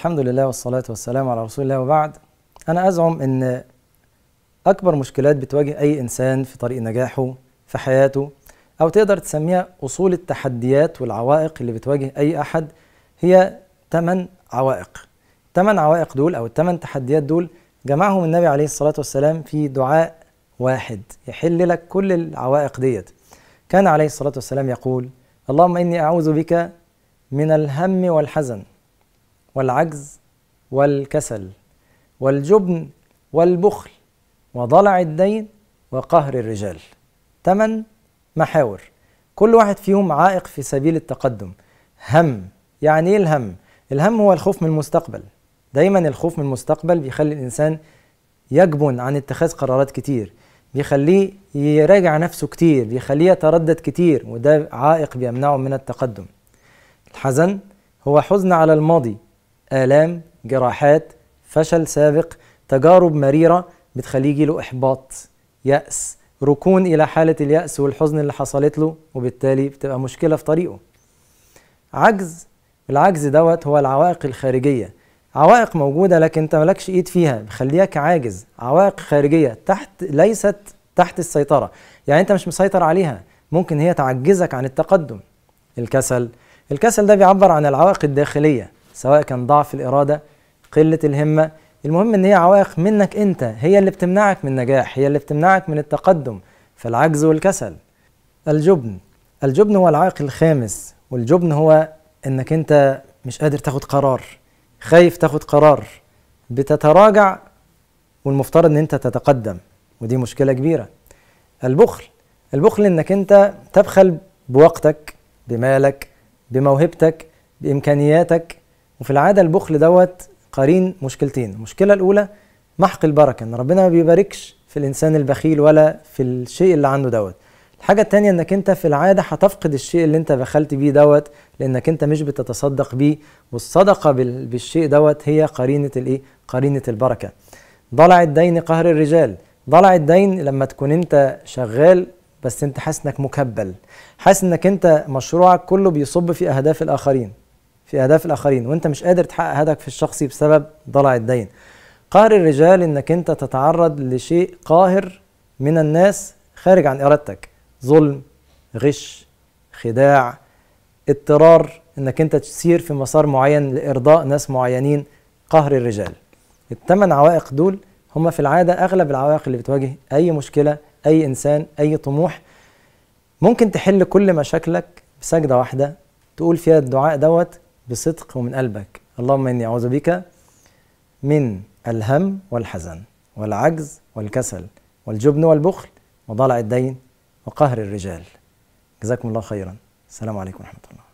الحمد لله والصلاة والسلام على رسول الله وبعد أنا أزعم أن أكبر مشكلات بتواجه أي إنسان في طريق نجاحه في حياته أو تقدر تسميها أصول التحديات والعوائق اللي بتواجه أي أحد هي ثمان عوائق ثمان عوائق دول أو الثمان تحديات دول جمعهم النبي عليه الصلاة والسلام في دعاء واحد يحل لك كل العوائق ديت كان عليه الصلاة والسلام يقول اللهم إني أعوذ بك من الهم والحزن والعجز والكسل والجبن والبخل وضلع الدين وقهر الرجال تمن محاور كل واحد فيهم عائق في سبيل التقدم هم يعني ايه الهم الهم هو الخوف من المستقبل دايما الخوف من المستقبل بيخلي الانسان يجبن عن اتخاذ قرارات كتير بيخليه يراجع نفسه كتير بيخليه يتردد كتير وده عائق بيمنعه من التقدم الحزن هو حزن على الماضي آلام جراحات فشل سابق تجارب مريرة بتخليه يجيله إحباط يأس ركون إلى حالة اليأس والحزن اللي حصلت له وبالتالي بتبقى مشكلة في طريقه عجز العجز دوت هو العوائق الخارجية عوائق موجودة لكن أنت مالكش إيد فيها بخليك عاجز عوائق خارجية تحت ليست تحت السيطرة يعني أنت مش مسيطر عليها ممكن هي تعجزك عن التقدم الكسل الكسل ده بيعبر عن العوائق الداخلية سواء كان ضعف الإرادة قلة الهمة المهم إن هي عوائق منك أنت هي اللي بتمنعك من النجاح هي اللي بتمنعك من التقدم فالعجز والكسل الجبن الجبن هو العائق الخامس والجبن هو إنك أنت مش قادر تاخد قرار خايف تاخد قرار بتتراجع والمفترض ان انت تتقدم ودي مشكله كبيره البخل البخل انك انت تبخل بوقتك بمالك بموهبتك بامكانياتك وفي العاده البخل دوت قرين مشكلتين المشكله الاولى محق البركه ان ربنا ما بيباركش في الانسان البخيل ولا في الشيء اللي عنده دوت الحاجه الثانيه انك انت في العاده هتفقد الشيء اللي انت بخلت بيه دوت لانك انت مش بتتصدق بيه والصدقه بالشيء دوت هي قرينه الايه قرينه البركه ضلع الدين قهر الرجال ضلع الدين لما تكون انت شغال بس انت حاسس انك مكبل حاسس انك انت مشروعك كله بيصب في اهداف الاخرين في اهداف الاخرين وانت مش قادر تحقق هدفك الشخصي بسبب ضلع الدين قهر الرجال انك انت تتعرض لشيء قاهر من الناس خارج عن ارادتك ظلم غش خداع اضطرار انك انت تسير في مسار معين لارضاء ناس معينين قهر الرجال الثمان عوائق دول هم في العاده اغلب العوائق اللي بتواجه اي مشكله اي انسان اي طموح ممكن تحل كل مشاكلك بسجده واحده تقول فيها الدعاء دوت بصدق ومن قلبك اللهم إني أعوذ بك من الهم والحزن والعجز والكسل والجبن والبخل وضلع الدين وقهر الرجال جزاكم الله خيرا السلام عليكم ورحمة الله